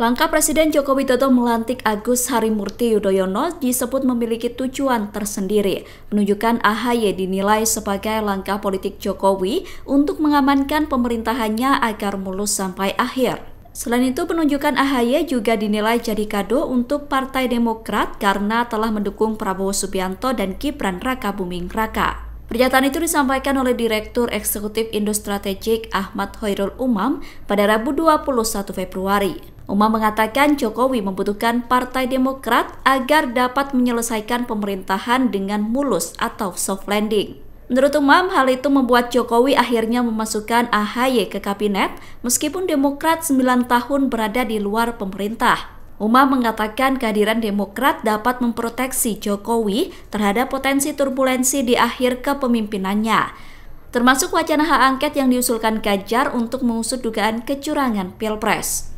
Langkah Presiden Joko Widodo melantik Agus Harimurti Yudhoyono disebut memiliki tujuan tersendiri. menunjukkan AHY dinilai sebagai langkah politik Jokowi untuk mengamankan pemerintahannya agar mulus sampai akhir. Selain itu, penunjukan AHY juga dinilai jadi kado untuk Partai Demokrat karena telah mendukung Prabowo Subianto dan Gibran Raka Buming Raka. Pernyataan itu disampaikan oleh Direktur Eksekutif Indo Strategik Ahmad Hoirul Umam pada Rabu 21 Februari. Uma mengatakan Jokowi membutuhkan Partai Demokrat agar dapat menyelesaikan pemerintahan dengan mulus atau soft landing. Menurut Umam, hal itu membuat Jokowi akhirnya memasukkan AHY ke kabinet meskipun Demokrat 9 tahun berada di luar pemerintah. Umam mengatakan kehadiran Demokrat dapat memproteksi Jokowi terhadap potensi turbulensi di akhir kepemimpinannya, termasuk wacana hak angket yang diusulkan Gajar untuk mengusut dugaan kecurangan Pilpres.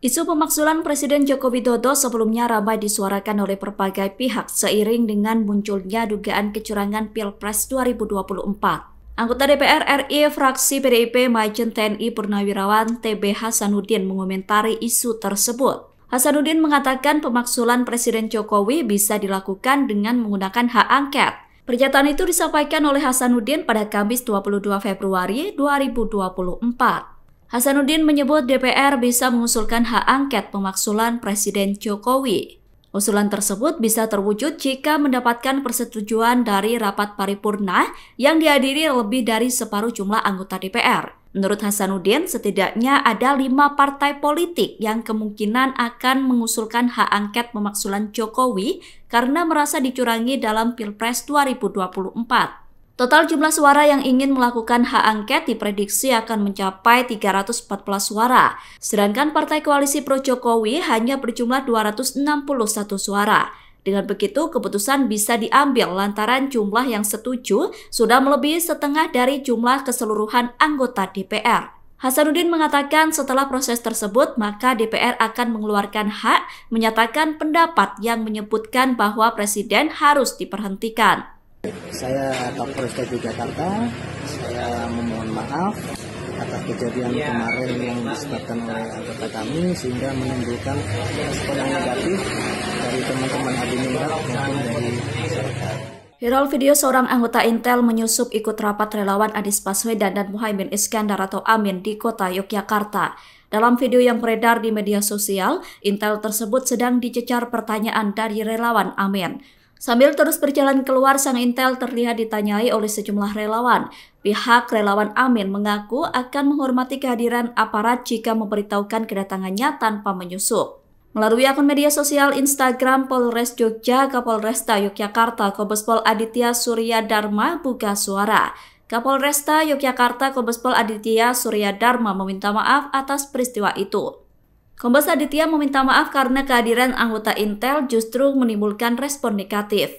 Isu pemaksulan Presiden Joko Widodo sebelumnya ramai disuarakan oleh berbagai pihak seiring dengan munculnya dugaan kecurangan Pilpres 2024. Anggota DPR RI fraksi PDIP Majen TNI Purnawirawan TB Hasanuddin mengomentari isu tersebut. Hasanuddin mengatakan pemaksulan Presiden Jokowi bisa dilakukan dengan menggunakan hak angket. Pernyataan itu disampaikan oleh Hasanuddin pada Kamis 22 Februari 2024. Hasanuddin menyebut DPR bisa mengusulkan hak angket pemaksulan Presiden Jokowi. Usulan tersebut bisa terwujud jika mendapatkan persetujuan dari rapat paripurna yang dihadiri lebih dari separuh jumlah anggota DPR. Menurut Hasanuddin, setidaknya ada lima partai politik yang kemungkinan akan mengusulkan hak angket pemaksulan Jokowi karena merasa dicurangi dalam Pilpres 2024. Total jumlah suara yang ingin melakukan hak angket diprediksi akan mencapai 314 suara, sedangkan Partai Koalisi Pro Jokowi hanya berjumlah 261 suara. Dengan begitu, keputusan bisa diambil lantaran jumlah yang setuju sudah melebihi setengah dari jumlah keseluruhan anggota DPR. Hasanuddin mengatakan setelah proses tersebut, maka DPR akan mengeluarkan hak menyatakan pendapat yang menyebutkan bahwa presiden harus diperhentikan. Saya Kapolres DKI Jakarta, saya memohon maaf atas kejadian iya. kemarin yang disebabkan oleh anggota kami sehingga menimbulkan respon yang negatif dari teman-teman Adiningrat maupun dari masyarakat. Viral video seorang anggota Intel menyusup ikut rapat relawan Anies Baswedan dan Muhaimin Iskandar atau Amin di kota Yogyakarta. Dalam video yang beredar di media sosial, Intel tersebut sedang dicecar pertanyaan dari relawan Amin. Sambil terus berjalan keluar, sang intel terlihat ditanyai oleh sejumlah relawan. Pihak relawan Amin mengaku akan menghormati kehadiran aparat jika memberitahukan kedatangannya tanpa menyusup. Melalui akun media sosial Instagram Polres Jogja, Kapolresta Yogyakarta, Kombespol Aditya Surya Dharma buka suara. Kapolresta Yogyakarta, Kombespol Aditya Surya Dharma meminta maaf atas peristiwa itu. Kombes Aditya meminta maaf karena kehadiran anggota Intel justru menimbulkan respon negatif.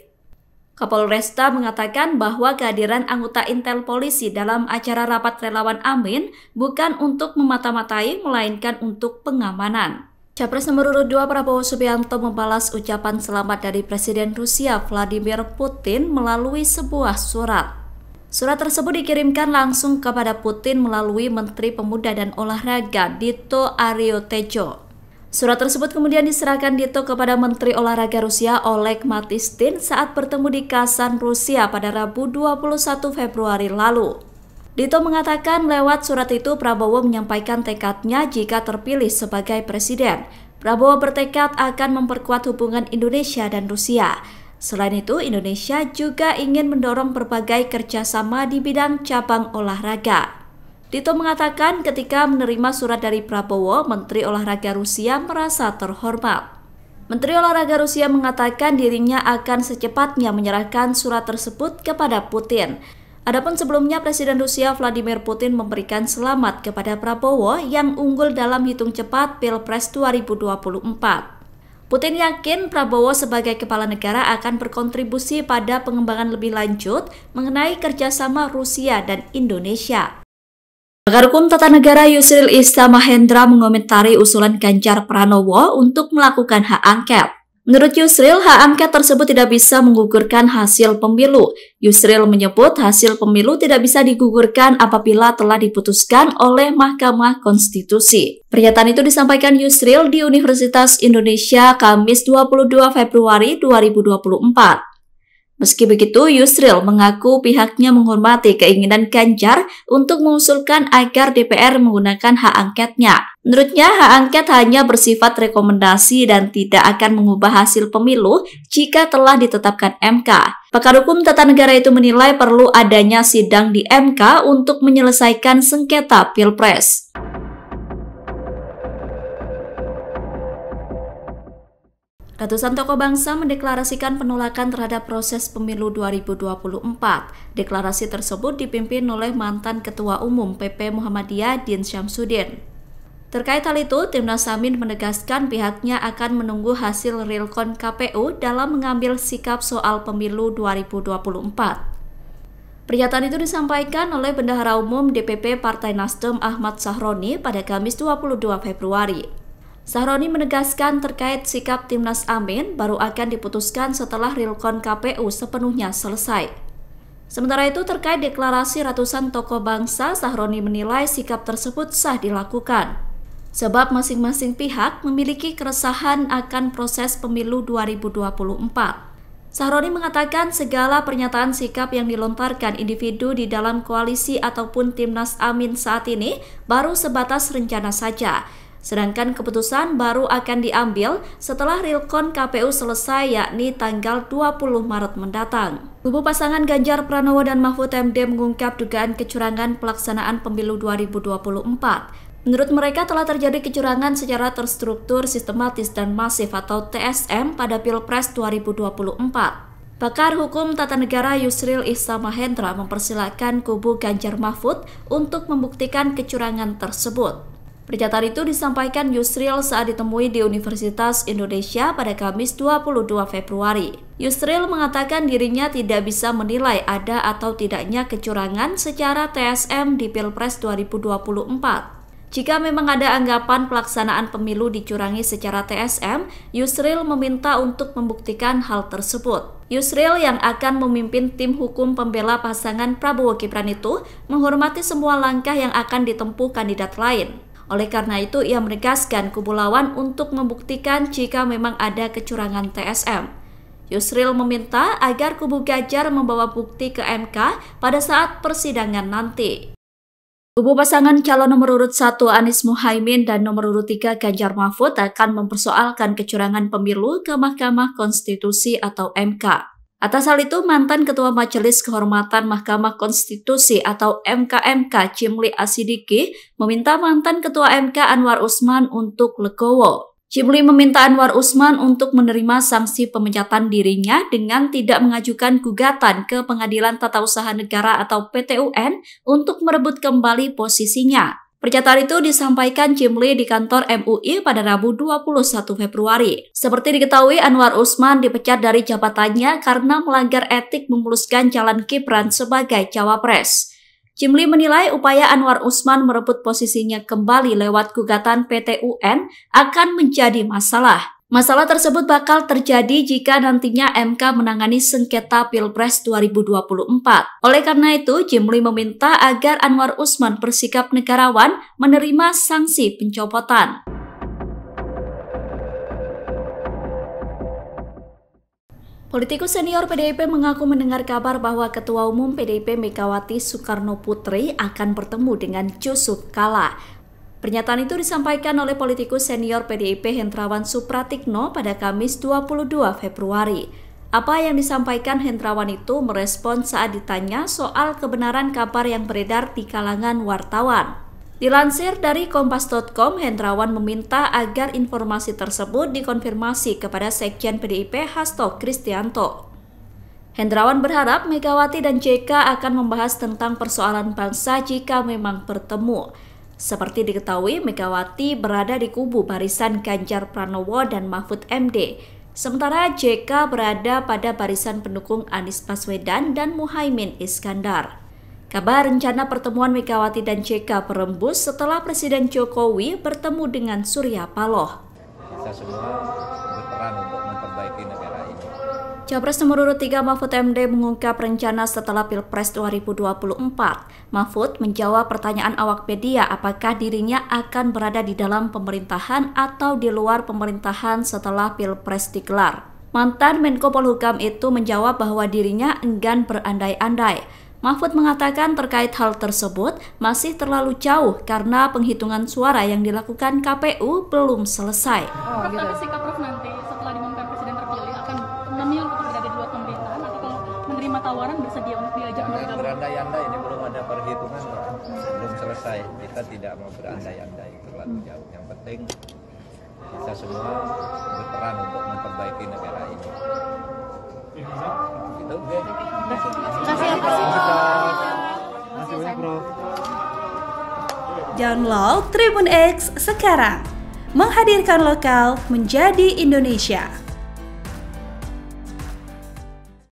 Kapolresta mengatakan bahwa kehadiran anggota Intel Polisi dalam acara rapat relawan Amin bukan untuk memata-matai, melainkan untuk pengamanan. Capres nomor urut 2 Prabowo Subianto membalas ucapan selamat dari Presiden Rusia Vladimir Putin melalui sebuah surat. Surat tersebut dikirimkan langsung kepada Putin melalui Menteri Pemuda dan Olahraga Dito Aryo Tejo. Surat tersebut kemudian diserahkan Dito kepada Menteri Olahraga Rusia Oleg Matistin saat bertemu di Kasan, Rusia pada Rabu 21 Februari lalu. Dito mengatakan lewat surat itu Prabowo menyampaikan tekadnya jika terpilih sebagai presiden. Prabowo bertekad akan memperkuat hubungan Indonesia dan Rusia. Selain itu, Indonesia juga ingin mendorong berbagai kerjasama di bidang cabang olahraga. Tito mengatakan ketika menerima surat dari Prabowo, Menteri Olahraga Rusia merasa terhormat. Menteri Olahraga Rusia mengatakan dirinya akan secepatnya menyerahkan surat tersebut kepada Putin. Adapun sebelumnya, Presiden Rusia Vladimir Putin memberikan selamat kepada Prabowo yang unggul dalam hitung cepat Pilpres 2024. Putin yakin Prabowo sebagai kepala negara akan berkontribusi pada pengembangan lebih lanjut mengenai kerjasama Rusia dan Indonesia. Pakar Hukum Tata Negara Yusril Issa Mahendra mengomentari usulan Ganjar Pranowo untuk melakukan hak angket. Menurut Yusril, hak angket tersebut tidak bisa menggugurkan hasil pemilu. Yusril menyebut hasil pemilu tidak bisa digugurkan apabila telah diputuskan oleh Mahkamah Konstitusi. Pernyataan itu disampaikan Yusril di Universitas Indonesia Kamis 22 Februari 2024. Meski begitu, Yusril mengaku pihaknya menghormati keinginan Ganjar untuk mengusulkan agar DPR menggunakan hak angketnya. Menurutnya, hak angket hanya bersifat rekomendasi dan tidak akan mengubah hasil pemilu jika telah ditetapkan MK. Pakar hukum tata negara itu menilai perlu adanya sidang di MK untuk menyelesaikan sengketa Pilpres. Ratusan tokoh bangsa mendeklarasikan penolakan terhadap proses pemilu 2024. Deklarasi tersebut dipimpin oleh mantan Ketua Umum PP Muhammadiyah Din Syamsuddin. Terkait hal itu, Timnas Amin menegaskan pihaknya akan menunggu hasil realkon KPU dalam mengambil sikap soal pemilu 2024. Pernyataan itu disampaikan oleh Bendahara Umum DPP Partai Nasdem Ahmad Sahroni pada Kamis 22 Februari. Sahroni menegaskan terkait sikap Timnas Amin baru akan diputuskan setelah Rilkon KPU sepenuhnya selesai. Sementara itu terkait deklarasi ratusan tokoh bangsa, Sahroni menilai sikap tersebut sah dilakukan. Sebab masing-masing pihak memiliki keresahan akan proses pemilu 2024. Sahroni mengatakan segala pernyataan sikap yang dilontarkan individu di dalam koalisi ataupun timnas Amin saat ini baru sebatas rencana saja Sedangkan keputusan baru akan diambil setelah Rilkon KPU selesai yakni tanggal 20 Maret mendatang. Kubu pasangan Ganjar Pranowo dan Mahfud MD mengungkap dugaan kecurangan pelaksanaan pemilu 2024. Menurut mereka telah terjadi kecurangan secara terstruktur, sistematis, dan masif atau TSM pada Pilpres 2024. Pakar Hukum Tata Negara Yusril Ihsan Mahendra mempersilahkan kubu Ganjar Mahfud untuk membuktikan kecurangan tersebut. Pernyataan itu disampaikan Yusril saat ditemui di Universitas Indonesia pada Kamis 22 Februari. Yusril mengatakan dirinya tidak bisa menilai ada atau tidaknya kecurangan secara TSM di Pilpres 2024. Jika memang ada anggapan pelaksanaan pemilu dicurangi secara TSM, Yusril meminta untuk membuktikan hal tersebut. Yusril yang akan memimpin tim hukum pembela pasangan Prabowo Gibran itu menghormati semua langkah yang akan ditempuh kandidat lain. Oleh karena itu, ia menegaskan kubu lawan untuk membuktikan jika memang ada kecurangan TSM. Yusril meminta agar kubu Gajar membawa bukti ke MK pada saat persidangan nanti. Kubu pasangan calon nomor urut 1 Anies Muhaimin dan nomor urut 3 Ganjar Mahfud akan mempersoalkan kecurangan pemilu ke Mahkamah Konstitusi atau MK. Atas hal itu, mantan Ketua Majelis Kehormatan Mahkamah Konstitusi atau MKMK Cimli Asidiki meminta mantan Ketua MK Anwar Usman untuk legowo. Cimli meminta Anwar Usman untuk menerima sanksi pemecatan dirinya dengan tidak mengajukan gugatan ke Pengadilan Tata Usaha Negara atau PTUN untuk merebut kembali posisinya. Pernyataan itu disampaikan Jim Lee di kantor MUI pada Rabu 21 Februari. Seperti diketahui, Anwar Usman dipecat dari jabatannya karena melanggar etik memuluskan jalan kipran sebagai cawapres. Jim Lee menilai upaya Anwar Usman merebut posisinya kembali lewat gugatan PTUN akan menjadi masalah. Masalah tersebut bakal terjadi jika nantinya MK menangani sengketa Pilpres 2024. Oleh karena itu, Jimli meminta agar Anwar Usman bersikap negarawan menerima sanksi pencopotan. Politikus senior PDIP mengaku mendengar kabar bahwa Ketua Umum PDIP Megawati Soekarno Putri akan bertemu dengan Yusuf Kala. Pernyataan itu disampaikan oleh politikus senior PDIP Hendrawan Supratikno pada Kamis 22 Februari. Apa yang disampaikan Hendrawan itu merespon saat ditanya soal kebenaran kabar yang beredar di kalangan wartawan. Dilansir dari Kompas.com, Hendrawan meminta agar informasi tersebut dikonfirmasi kepada Sekjen PDIP Hasto Kristianto. Hendrawan berharap Megawati dan JK akan membahas tentang persoalan bangsa jika memang bertemu. Seperti diketahui, Megawati berada di kubu barisan Ganjar Pranowo dan Mahfud MD. Sementara JK berada pada barisan pendukung Anies Baswedan dan Muhaimin Iskandar. Kabar rencana pertemuan Megawati dan JK berembus setelah Presiden Jokowi bertemu dengan Surya Paloh. Kita semua berperan untuk Capres nomor urut 3 Mahfud MD mengungkap rencana setelah Pilpres 2024. Mahfud menjawab pertanyaan awak media apakah dirinya akan berada di dalam pemerintahan atau di luar pemerintahan setelah Pilpres digelar. Mantan Menko Polhukam itu menjawab bahwa dirinya enggan berandai-andai. Mahfud mengatakan terkait hal tersebut masih terlalu jauh karena penghitungan suara yang dilakukan KPU belum selesai. Oh, gitu. selesai kita tidak mau berandai-andai terlalu hmm. jauh yang penting kita semua berperan untuk memperbaiki negara ini itu oke terima kasih download Tribun X sekarang menghadirkan lokal menjadi Indonesia